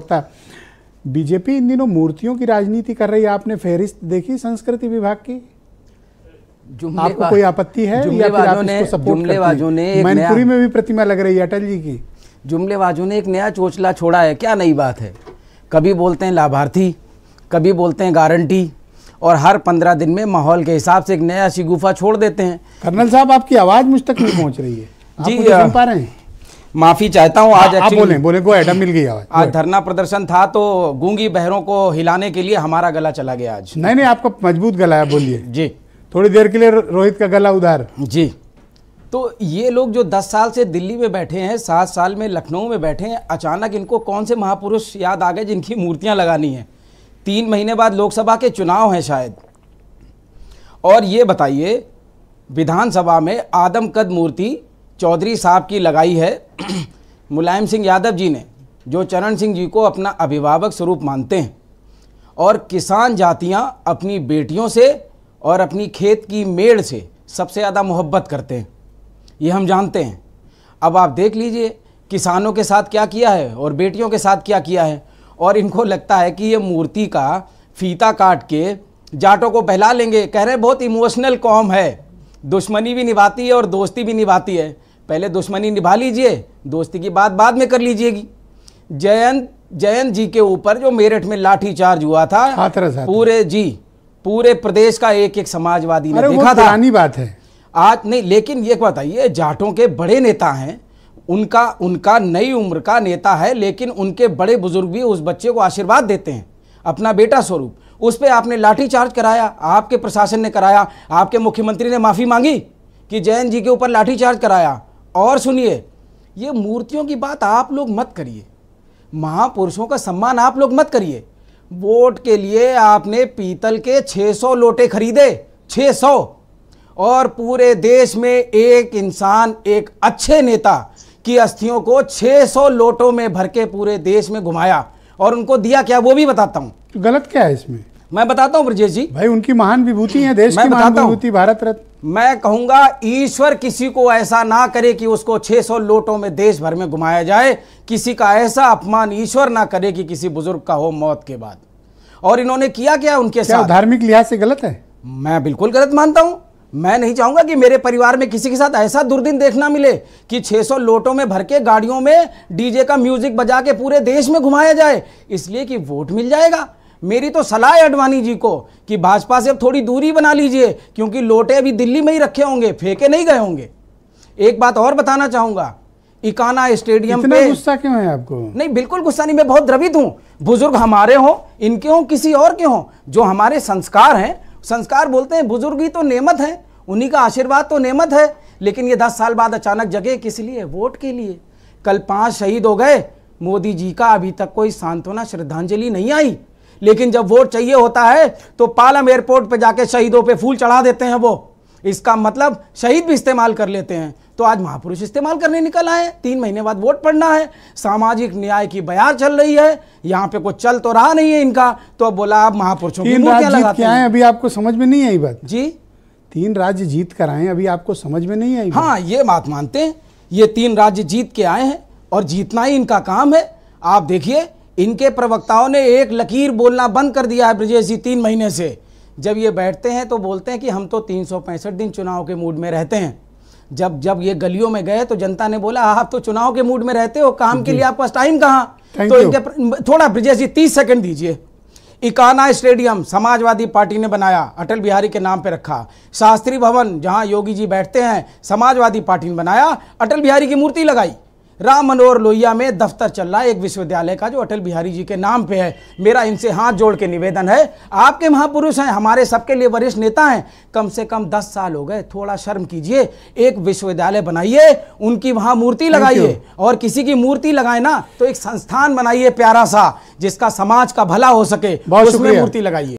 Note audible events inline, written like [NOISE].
होता BJP in दिनों मूर्तियों की राजनीति कर रही है आपने फेहरिस्त देखी संस्कृति विभाग की आपको कोई आपत्ति है या फिर आप इसको सपोर्ट मैनपुरी में भी प्रतिमा लग रही है अटल जी की जुमलेबाजों ने एक नया चोचला छोड़ा है क्या नई बात है कभी बोलते हैं लाभार्थी कभी बोलते हैं गारंटी और हर पंद्रह दिन में माहौल के हिसाब से एक नया शिगुफा छोड़ देते हैं कर्नल साहब आपकी आवाज़ मुझ तक नहीं पहुंच रही है जी आप सुन पा रहे हैं माफी चाहता हूँ आज हाँ, आप बोले बोले को एडम मिल गया आज धरना प्रदर्शन था तो गूंगी बहरों को हिलाने के लिए हमारा गला चला गया आज नहीं नहीं आपका मजबूत गला है बोलिए जी थोड़ी देर के लिए रोहित का गला उधार जी तो ये लोग जो 10 साल से दिल्ली में बैठे हैं सात साल में लखनऊ में बैठे हैं अचानक इनको कौन से महापुरुष याद आ गए जिनकी मूर्तियां लगानी हैं तीन महीने बाद लोकसभा के चुनाव हैं शायद और ये बताइए विधानसभा में आदमकद मूर्ति चौधरी साहब की लगाई है [CLEARS THROAT] मुलायम सिंह यादव जी ने जो चरण सिंह जी को अपना अभिभावक स्वरूप मानते हैं और किसान जातियां अपनी बेटियों से और अपनी खेत की मेड़ से सबसे ज़्यादा मोहब्बत करते हैं ये हम जानते हैं अब आप देख लीजिए किसानों के साथ क्या किया है और बेटियों के साथ क्या किया है और इनको लगता है कि ये मूर्ति का फीता काट के जाटों को बहला लेंगे कह रहे हैं बहुत इमोशनल कॉम है दुश्मनी भी निभाती है और दोस्ती भी निभाती है पहले दुश्मनी निभा लीजिए दोस्ती की बात बाद में कर लीजिएगी जयंत जयंत जी के ऊपर जो मेरठ में लाठी चार्ज हुआ था हाथरस पूरे जी पूरे प्रदेश का एक एक समाजवादी ने देखा था बात है आज नहीं लेकिन ये बताइए जाटों के बड़े नेता हैं उनका उनका नई उम्र का नेता है लेकिन उनके बड़े बुजुर्ग भी उस बच्चे को आशीर्वाद देते हैं अपना बेटा स्वरूप उस पर आपने लाठी चार्ज कराया आपके प्रशासन ने कराया आपके मुख्यमंत्री ने माफ़ी मांगी कि जैन जी के ऊपर लाठी चार्ज कराया और सुनिए ये मूर्तियों की बात आप लोग मत करिए महापुरुषों का सम्मान आप लोग मत करिए वोट के लिए आपने पीतल के 600 लोटे खरीदे 600 और पूरे देश में एक इंसान एक अच्छे नेता की अस्थियों को 600 लोटों में भर के पूरे देश में घुमाया और उनको दिया क्या वो भी बताता हूँ गलत क्या है इसमें मैं बताता हूँ ब्रजेश जी भाई उनकी महान विभूति है देश की महान विभूति भारत रत्न मैं कहूंगा ईश्वर किसी को ऐसा ना करे कि उसको 600 लोटों में देश भर में घुमाया जाए किसी का ऐसा अपमान ईश्वर ना करे कि किसी बुजुर्ग का हो मौत के बाद और इन्होंने किया क्या उनके क्या साथ धार्मिक लिहाज से गलत है मैं बिल्कुल गलत मानता हूं मैं नहीं चाहूंगा कि मेरे परिवार में किसी के साथ ऐसा दुर्दिन देखना मिले कि 600 लोटों में भर के गाड़ियों में डीजे का म्यूजिक बजा के पूरे देश में घुमाया जाए इसलिए कि वोट मिल जाएगा मेरी तो सलाह है अडवाणी जी को कि भाजपा से अब थोड़ी दूरी बना लीजिए क्योंकि लोटे अभी दिल्ली में ही रखे होंगे फेंके नहीं गए होंगे एक बात और बताना चाहूंगा इकाना स्टेडियम पे गुस्सा क्यों है आपको नहीं बिल्कुल गुस्सा नहीं मैं बहुत द्रवित हूं बुजुर्ग हमारे हो इनके हो किसी और के हों जो हमारे संस्कार हैं संस्कार बोलते हैं बुजुर्ग ही तो नेमत है उन्हीं का आशीर्वाद तो नेमत है लेकिन ये दस साल बाद अचानक जगे किस लिए वोट के लिए कल पांच शहीद हो गए मोदी जी का अभी तक कोई सांत्वना श्रद्धांजलि नहीं आई लेकिन जब वोट चाहिए होता है तो पालम एयरपोर्ट पर जाके शहीदों पर फूल चढ़ा देते हैं वो इसका मतलब शहीद भी इस्तेमाल कर लेते हैं तो आज महापुरुष इस्तेमाल करने निकल आए तीन महीने बाद वोट पड़ना है सामाजिक न्याय की बयार चल रही है यहाँ पे कुछ चल तो रहा नहीं है इनका तो अब बोला आप महापुरुषों की लगाते क्या है अभी आपको समझ में नहीं आई बात जी तीन राज्य जीत कर आए अभी आपको समझ में नहीं आई हाँ ये बात मानते हैं ये तीन राज्य जीत के आए हैं और जीतना ही इनका काम है आप देखिए इनके प्रवक्ताओं ने एक लकीर बोलना बंद कर दिया है ब्रजेश जी तीन महीने से जब ये बैठते हैं तो बोलते हैं कि हम तो तीन दिन चुनाव के मूड में रहते हैं जब जब ये गलियों में गए तो जनता ने बोला आप तो चुनाव के मूड में रहते हो काम के लिए आपके पास टाइम कहाँ तो इनके थोड़ा ब्रजेश जी तीस सेकंड दीजिए इकाना स्टेडियम समाजवादी पार्टी ने बनाया अटल बिहारी के नाम पर रखा शास्त्री भवन जहां योगी जी बैठते हैं समाजवादी पार्टी ने बनाया अटल बिहारी की मूर्ति लगाई राम मनोहर लोहिया में दफ्तर चल रहा है एक विश्वविद्यालय का जो अटल बिहारी जी के नाम पे है मेरा इनसे हाथ जोड़ के निवेदन है आपके महापुरुष हैं हमारे सबके लिए वरिष्ठ नेता हैं कम से कम दस साल हो गए थोड़ा शर्म कीजिए एक विश्वविद्यालय बनाइए उनकी वहाँ मूर्ति लगाइए और किसी की मूर्ति लगाए ना तो एक संस्थान बनाइए प्यारा सा जिसका समाज का भला हो सके उसमें मूर्ति लगाइए